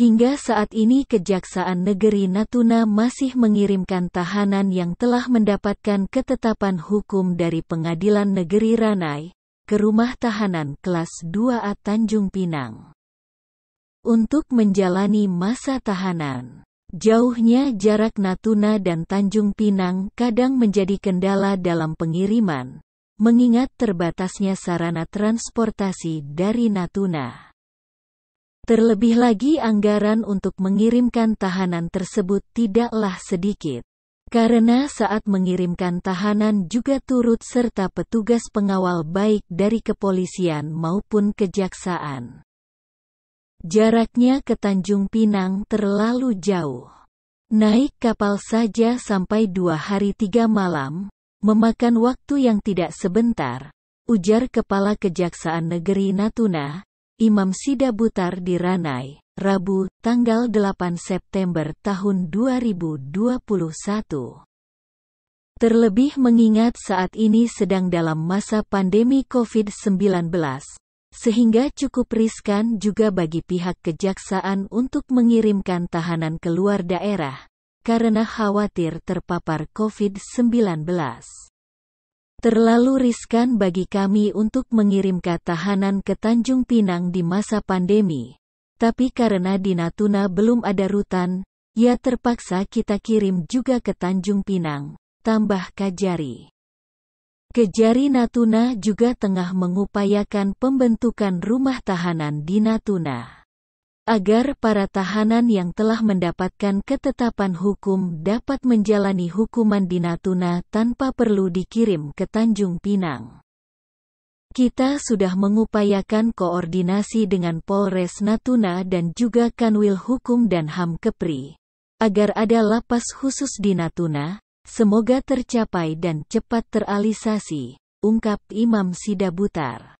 Hingga saat ini Kejaksaan Negeri Natuna masih mengirimkan tahanan yang telah mendapatkan ketetapan hukum dari Pengadilan Negeri Ranai ke rumah tahanan kelas 2A Tanjung Pinang. Untuk menjalani masa tahanan, jauhnya jarak Natuna dan Tanjung Pinang kadang menjadi kendala dalam pengiriman, mengingat terbatasnya sarana transportasi dari Natuna. Terlebih lagi anggaran untuk mengirimkan tahanan tersebut tidaklah sedikit. Karena saat mengirimkan tahanan juga turut serta petugas pengawal baik dari kepolisian maupun kejaksaan. Jaraknya ke Tanjung Pinang terlalu jauh. Naik kapal saja sampai dua hari tiga malam, memakan waktu yang tidak sebentar, ujar Kepala Kejaksaan Negeri Natuna, Imam Sida Butar di Ranai, Rabu, tanggal 8 September tahun 2021. Terlebih mengingat saat ini sedang dalam masa pandemi COVID-19, sehingga cukup riskan juga bagi pihak kejaksaan untuk mengirimkan tahanan keluar daerah, karena khawatir terpapar COVID-19. Terlalu riskan bagi kami untuk mengirim tahanan ke Tanjung Pinang di masa pandemi. Tapi karena di Natuna belum ada rutan, ya terpaksa kita kirim juga ke Tanjung Pinang, tambah Kajari. Kejari Natuna juga tengah mengupayakan pembentukan rumah tahanan di Natuna agar para tahanan yang telah mendapatkan ketetapan hukum dapat menjalani hukuman di Natuna tanpa perlu dikirim ke Tanjung Pinang. Kita sudah mengupayakan koordinasi dengan Polres Natuna dan juga Kanwil Hukum dan HAM Kepri, agar ada lapas khusus di Natuna, semoga tercapai dan cepat teralisasi, ungkap Imam Sidabutar.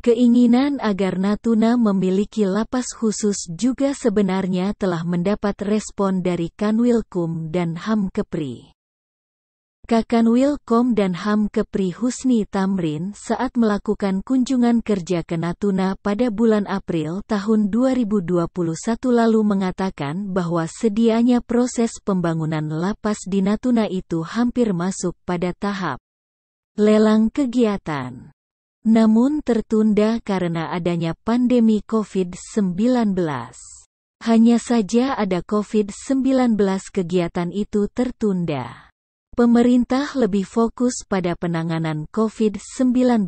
Keinginan agar Natuna memiliki lapas khusus juga sebenarnya telah mendapat respon dari Kanwilkum dan Ham Kepri. Wilkom dan Ham Kepri Husni Tamrin saat melakukan kunjungan kerja ke Natuna pada bulan April tahun 2021 lalu mengatakan bahwa sedianya proses pembangunan lapas di Natuna itu hampir masuk pada tahap lelang kegiatan namun tertunda karena adanya pandemi COVID-19. Hanya saja ada COVID-19 kegiatan itu tertunda. Pemerintah lebih fokus pada penanganan COVID-19,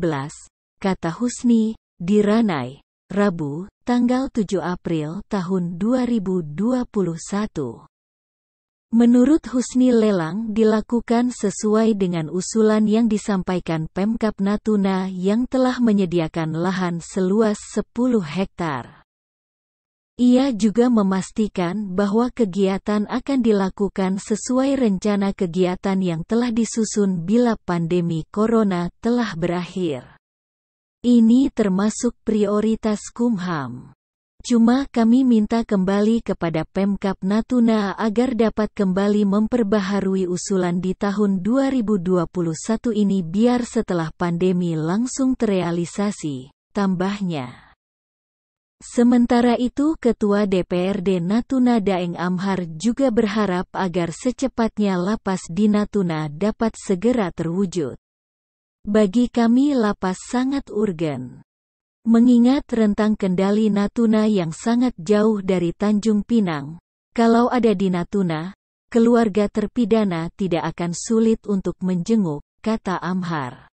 kata Husni, di Ranai, Rabu, tanggal 7 April tahun 2021. Menurut Husni lelang dilakukan sesuai dengan usulan yang disampaikan Pemkap Natuna yang telah menyediakan lahan seluas 10 hektar. Ia juga memastikan bahwa kegiatan akan dilakukan sesuai rencana kegiatan yang telah disusun bila pandemi corona telah berakhir. Ini termasuk prioritas Kumham. Cuma kami minta kembali kepada Pemkap Natuna agar dapat kembali memperbaharui usulan di tahun 2021 ini biar setelah pandemi langsung terrealisasi, tambahnya. Sementara itu Ketua DPRD Natuna Daeng Amhar juga berharap agar secepatnya lapas di Natuna dapat segera terwujud. Bagi kami lapas sangat urgen. Mengingat rentang kendali Natuna yang sangat jauh dari Tanjung Pinang, kalau ada di Natuna, keluarga terpidana tidak akan sulit untuk menjenguk, kata Amhar.